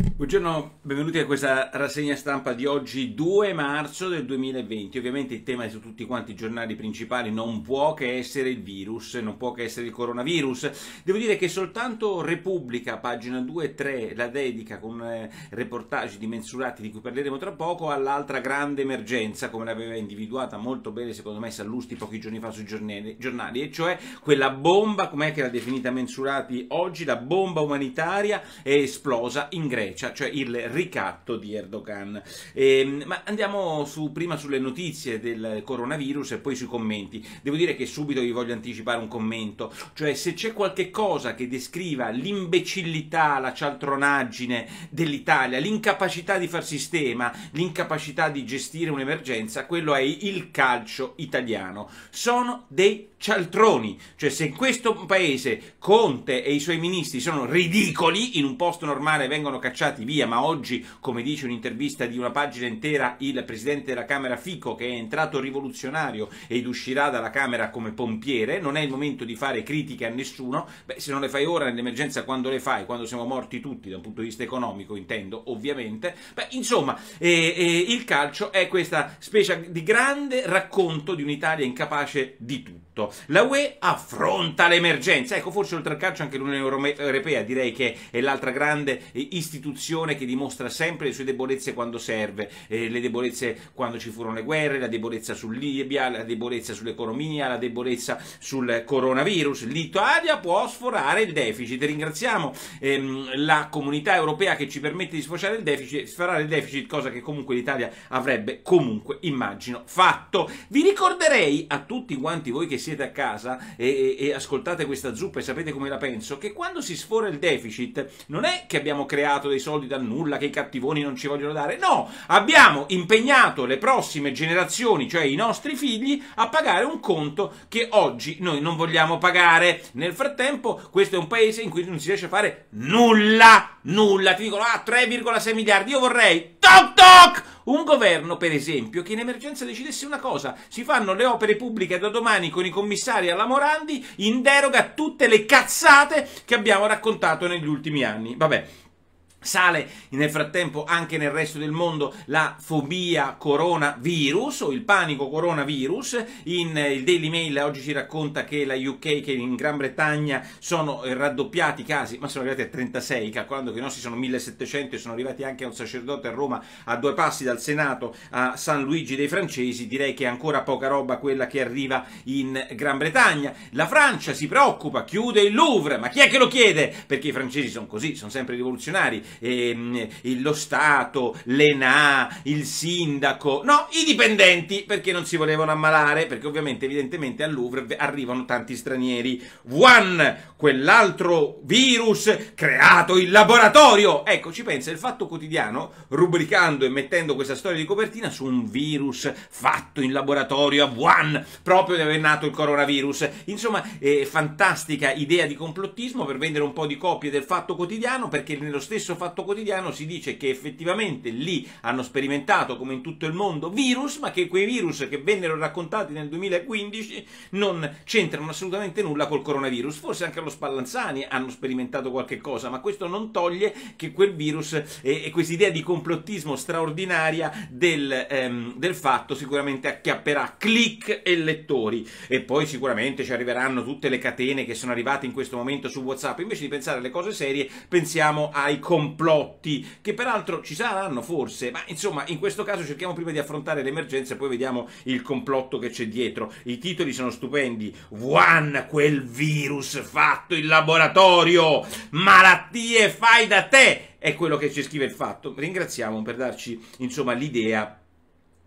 Buongiorno, benvenuti a questa rassegna stampa di oggi 2 marzo del 2020. Ovviamente il tema di tutti quanti i giornali principali non può che essere il virus, non può che essere il coronavirus. Devo dire che soltanto Repubblica, pagina 2 e 3, la dedica con eh, reportage dimensurati di cui parleremo tra poco all'altra grande emergenza, come l'aveva individuata molto bene secondo me Sallusti pochi giorni fa sui giornali, giornali e cioè quella bomba, com'è che l'ha definita Mensurati oggi, la bomba umanitaria è esplosa in Grecia. Grecia, cioè, cioè il ricatto di Erdogan. E, ehm, ma andiamo su, prima sulle notizie del coronavirus e poi sui commenti. Devo dire che subito vi voglio anticipare un commento, cioè se c'è qualche cosa che descriva l'imbecillità, la cialtronaggine dell'Italia, l'incapacità di far sistema, l'incapacità di gestire un'emergenza, quello è il calcio italiano. Sono dei cialtroni. Cioè, se in questo paese Conte e i suoi ministri sono ridicoli, in un posto normale vengono cacciati via, ma oggi, come dice un'intervista di una pagina intera, il presidente della Camera Fico, che è entrato rivoluzionario ed uscirà dalla Camera come pompiere, non è il momento di fare critiche a nessuno. Beh, se non le fai ora nell'emergenza, quando le fai? Quando siamo morti tutti, da un punto di vista economico, intendo, ovviamente. Beh, insomma, eh, eh, il calcio è questa specie di grande racconto di un'Italia incapace di tutto. La UE affronta l'emergenza. Ecco, forse oltre al calcio anche l'Unione Europea, direi che è l'altra grande eh, istituzione che dimostra sempre le sue debolezze quando serve, eh, le debolezze quando ci furono le guerre, la debolezza su Libia, la debolezza sull'economia, la debolezza sul coronavirus. L'Italia può sforare il deficit. Ringraziamo ehm, la comunità europea che ci permette di sfociare il deficit, sforare il deficit, cosa che comunque l'Italia avrebbe comunque, immagino, fatto. Vi ricorderei a tutti quanti voi che siete ritornate a casa e, e, e ascoltate questa zuppa e sapete come la penso, che quando si sfora il deficit non è che abbiamo creato dei soldi dal nulla, che i cattivoni non ci vogliono dare, no, abbiamo impegnato le prossime generazioni, cioè i nostri figli, a pagare un conto che oggi noi non vogliamo pagare. Nel frattempo questo è un paese in cui non si riesce a fare nulla, nulla, ti dicono ah 3,6 miliardi, io vorrei Toc toc! Un governo, per esempio, che in emergenza decidesse una cosa, si fanno le opere pubbliche da domani con i commissari alla Morandi in deroga a tutte le cazzate che abbiamo raccontato negli ultimi anni. Vabbè, Sale nel frattempo anche nel resto del mondo la fobia coronavirus o il panico coronavirus. In, eh, il Daily Mail oggi ci racconta che la UK, che in Gran Bretagna sono eh, raddoppiati i casi, ma sono arrivati a 36, calcolando che i nostri sono 1700 e sono arrivati anche a un sacerdote a Roma a due passi dal Senato a San Luigi dei Francesi. Direi che è ancora poca roba quella che arriva in Gran Bretagna. La Francia si preoccupa, chiude il Louvre, ma chi è che lo chiede? Perché i francesi sono così, sono sempre rivoluzionari ehm, lo Stato, l'ENA, il sindaco, no, i dipendenti, perché non si volevano ammalare, perché ovviamente evidentemente al Louvre arrivano tanti stranieri. One, quell'altro virus creato in laboratorio. Ecco, ci pensa il Fatto Quotidiano, rubricando e mettendo questa storia di copertina su un virus fatto in laboratorio a Wuhan, proprio dove è nato il coronavirus. Insomma, eh, fantastica idea di complottismo per vendere un po' di copie del Fatto Quotidiano, perché nello stesso Fatto Quotidiano si dice che effettivamente lì hanno sperimentato, come in tutto il mondo, virus, ma che quei virus che vennero raccontati nel 2015 non c'entrano assolutamente nulla col coronavirus. Forse anche allo Spallanzani hanno sperimentato qualche cosa, ma questo non toglie che quel virus e, e questa idea di complottismo straordinaria del, ehm, del fatto sicuramente acchiapperà click e lettori. E poi sicuramente ci arriveranno tutte le catene che sono arrivate in questo momento su WhatsApp. Invece di pensare alle cose serie, pensiamo ai compagni complotti, che peraltro ci saranno forse, ma insomma in questo caso cerchiamo prima di affrontare l'emergenza e poi vediamo il complotto che c'è dietro. I titoli sono stupendi. Wuhan, quel virus fatto in laboratorio, malattie fai da te, è quello che ci scrive il fatto. Ringraziamo per darci insomma l'idea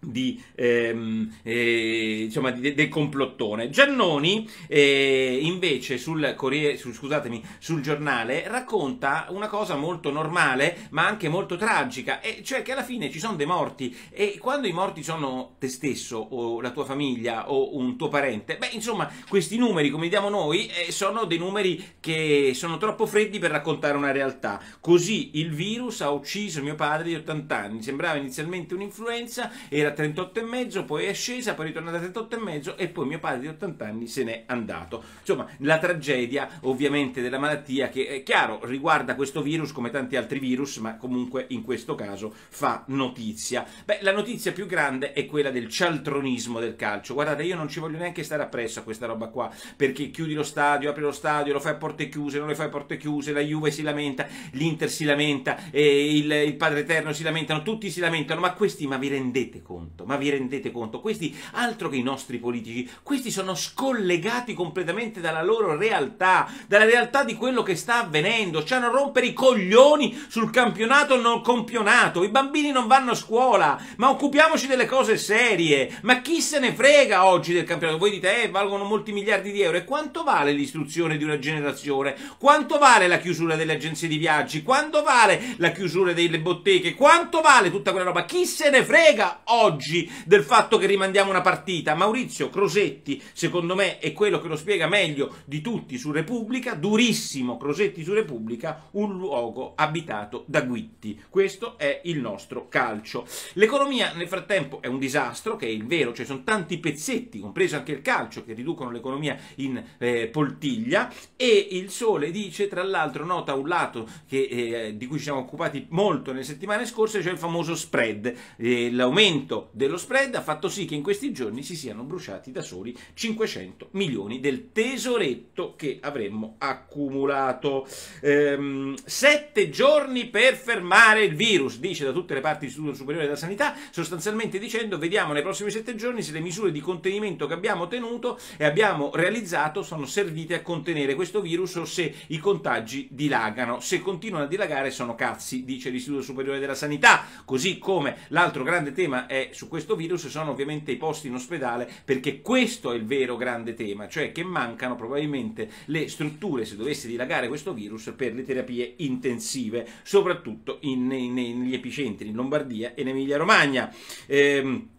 di, ehm, eh, insomma, di, del complottone. Giannoni, eh, invece, sul, Corriere, su, sul giornale, racconta una cosa molto normale, ma anche molto tragica, e cioè che alla fine ci sono dei morti, e quando i morti sono te stesso, o la tua famiglia, o un tuo parente, beh, insomma, questi numeri, come li diamo noi, eh, sono dei numeri che sono troppo freddi per raccontare una realtà. Così il virus ha ucciso mio padre di 80 anni, sembrava inizialmente un'influenza, era 38,5, poi è scesa, poi è ritornata a 38,5 e poi mio padre di 80 anni se n'è andato. Insomma, la tragedia ovviamente della malattia che è chiaro riguarda questo virus come tanti altri virus, ma comunque in questo caso fa notizia. Beh, la notizia più grande è quella del cialtronismo del calcio. Guardate, io non ci voglio neanche stare appresso a questa roba qua, perché chiudi lo stadio, apri lo stadio, lo fai a porte chiuse, non le fai a porte chiuse, la Juve si lamenta, l'Inter si lamenta, eh, il, il Padre Eterno si lamentano, tutti si lamentano, ma questi ma vi rendete conto? conto? Ma vi rendete conto? Questi, altro che i nostri politici, questi sono scollegati completamente dalla loro realtà, dalla realtà di quello che sta avvenendo. Ci hanno rompere i coglioni sul campionato non campionato. I bambini non vanno a scuola, ma occupiamoci delle cose serie. Ma chi se ne frega oggi del campionato? Voi dite, eh, valgono molti miliardi di euro. E quanto vale l'istruzione di una generazione? Quanto vale la chiusura delle agenzie di viaggi? Quanto vale la chiusura delle botteghe? Quanto vale tutta quella roba? Chi se ne frega oggi? oggi del fatto che rimandiamo una partita. Maurizio Crosetti, secondo me, è quello che lo spiega meglio di tutti su Repubblica, durissimo Crosetti su Repubblica, un luogo abitato da guitti. Questo è il nostro calcio. L'economia nel frattempo è un disastro, che è il vero, ci cioè sono tanti pezzetti, compreso anche il calcio, che riducono l'economia in eh, poltiglia e il sole dice, tra l'altro, nota un lato che, eh, di cui ci siamo occupati molto nelle settimane scorse, cioè il famoso spread, eh, l'aumento aumento dello spread ha fatto sì che in questi giorni si siano bruciati da soli 500 milioni del tesoretto che avremmo accumulato. Ehm, sette giorni per fermare il virus, dice da tutte le parti l'Istituto Superiore della Sanità, sostanzialmente dicendo vediamo nei prossimi sette giorni se le misure di contenimento che abbiamo tenuto e abbiamo realizzato sono servite a contenere questo virus o se i contagi dilagano. Se continuano a dilagare sono cazzi, dice l'Istituto Superiore della Sanità, così come l'altro grande tema è su questo virus sono ovviamente i posti in ospedale, perché questo è il vero grande tema, cioè che mancano probabilmente le strutture, se dovesse dilagare questo virus, per le terapie intensive, soprattutto in, in, negli epicentri, in Lombardia e in Emilia Romagna. Ehm,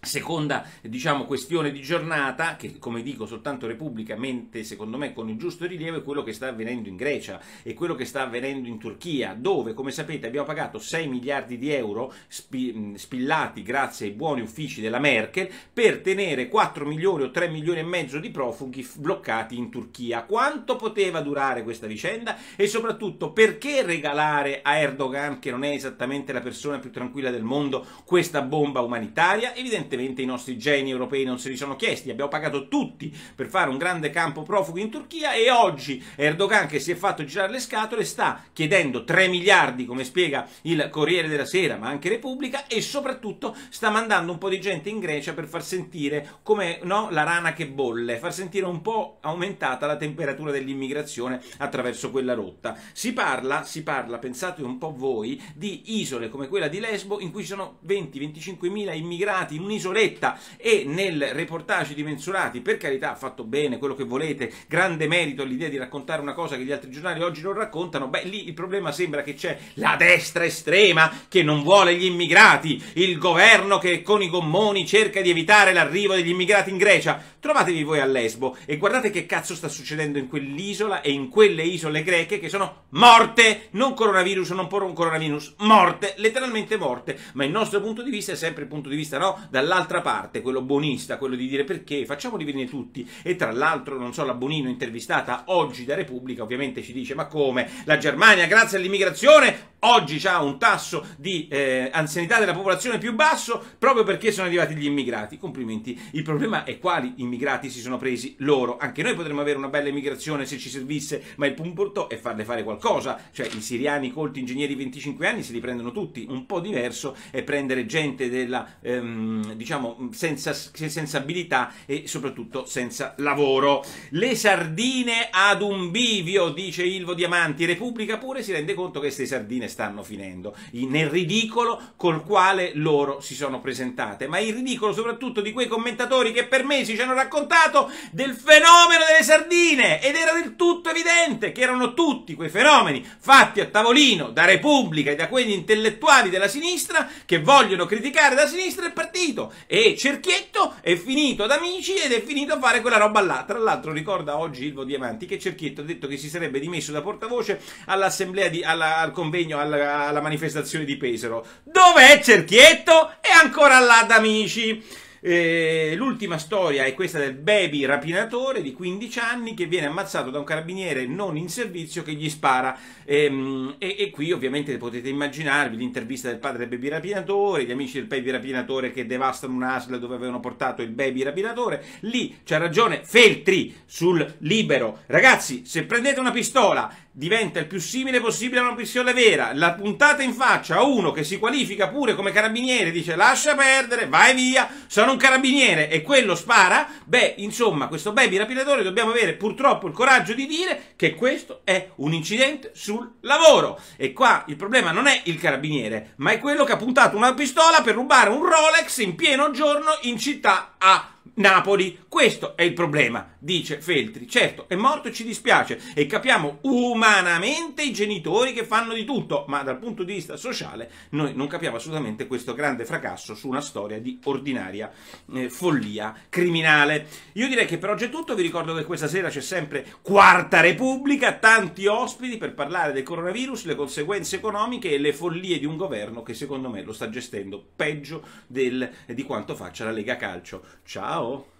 Seconda diciamo, questione di giornata, che come dico soltanto repubblicamente, secondo me con il giusto rilievo, è quello che sta avvenendo in Grecia e quello che sta avvenendo in Turchia, dove come sapete abbiamo pagato 6 miliardi di euro spi spillati grazie ai buoni uffici della Merkel per tenere 4 milioni o 3 milioni e mezzo di profughi bloccati in Turchia. Quanto poteva durare questa vicenda e soprattutto perché regalare a Erdogan, che non è esattamente la persona più tranquilla del mondo, questa bomba umanitaria? Evidentemente evidentemente i nostri geni europei non se li sono chiesti, abbiamo pagato tutti per fare un grande campo profughi in Turchia e oggi Erdogan che si è fatto girare le scatole sta chiedendo 3 miliardi come spiega il Corriere della Sera ma anche Repubblica e soprattutto sta mandando un po' di gente in Grecia per far sentire come no, la rana che bolle, far sentire un po' aumentata la temperatura dell'immigrazione attraverso quella rotta. Si parla, si parla, pensate un po' voi, di isole come quella di Lesbo in cui ci sono 20-25 mila immigrati in un'isola un'isoletta e nel reportage di Mensurati, per carità, fatto bene quello che volete, grande merito all'idea di raccontare una cosa che gli altri giornali oggi non raccontano, beh lì il problema sembra che c'è la destra estrema che non vuole gli immigrati, il governo che con i gommoni cerca di evitare l'arrivo degli immigrati in Grecia. Trovatevi voi a Lesbo e guardate che cazzo sta succedendo in quell'isola e in quelle isole greche che sono morte, non coronavirus, non un coronavirus, morte, letteralmente morte, ma il nostro punto di vista è sempre il punto di vista no, dalla dall'altra parte, quello buonista, quello di dire perché, facciamoli venire tutti. E tra l'altro, non so, la Bonino intervistata oggi da Repubblica, ovviamente ci dice, ma come? La Germania, grazie all'immigrazione, oggi ha un tasso di eh, anzianità della popolazione più basso proprio perché sono arrivati gli immigrati. Complimenti. Il problema è quali immigrati si sono presi loro. Anche noi potremmo avere una bella immigrazione se ci servisse, ma il punto è farle fare qualcosa. Cioè, i siriani colti ingegneri di 25 anni se li prendono tutti. Un po' diverso è prendere gente della, ehm, diciamo, mm, senza, senza abilità e soprattutto senza lavoro. Le sardine ad un bivio, dice Ilvo Diamanti. Repubblica pure si rende conto che queste sardine stanno finendo nel ridicolo col quale loro si sono presentate, ma il ridicolo soprattutto di quei commentatori che per mesi ci hanno raccontato del fenomeno delle sardine ed era del tutto evidente che erano tutti quei fenomeni fatti a tavolino da Repubblica e da quegli intellettuali della sinistra che vogliono criticare da sinistra il partito e Cerchietto, è finito ad amici ed è finito a fare quella roba là. Tra l'altro ricorda oggi Ilvo Diamanti che Cerchietto ha detto che si sarebbe dimesso da portavoce all'assemblea, di, alla, al convegno, alla, alla manifestazione di Pesaro. Dov'è Cerchietto? È ancora là ad amici. Eh, l'ultima storia è questa del baby rapinatore di 15 anni che viene ammazzato da un carabiniere non in servizio che gli spara. E, ehm, e, e qui ovviamente potete immaginarvi l'intervista del padre del baby rapinatore, gli amici del baby rapinatore che devastano un'asla dove avevano portato il baby rapinatore. Lì c'ha ragione Feltri sul libero. Ragazzi, se prendete una pistola diventa il più simile possibile a una pistola vera, la puntate in faccia a uno che si qualifica pure come carabiniere, dice lascia perdere, vai via, sono un carabiniere e quello spara, beh, insomma, questo baby rapinatore dobbiamo avere purtroppo il coraggio di dire che questo è un incidente sul lavoro. E qua il problema non è il carabiniere, ma è quello che ha puntato una pistola per rubare un Rolex in pieno giorno in città a Napoli, questo è il problema, dice Feltri. Certo, è morto e ci dispiace e capiamo umanamente i genitori che fanno di tutto, ma dal punto di vista sociale noi non capiamo assolutamente questo grande fracasso su una storia di ordinaria eh, follia criminale. Io direi che per oggi è tutto, vi ricordo che questa sera c'è sempre Quarta Repubblica, tanti ospiti per parlare del coronavirus, le conseguenze economiche e le follie di un governo che secondo me lo sta gestendo peggio del, di quanto faccia la Lega Calcio. Ciao! ciao.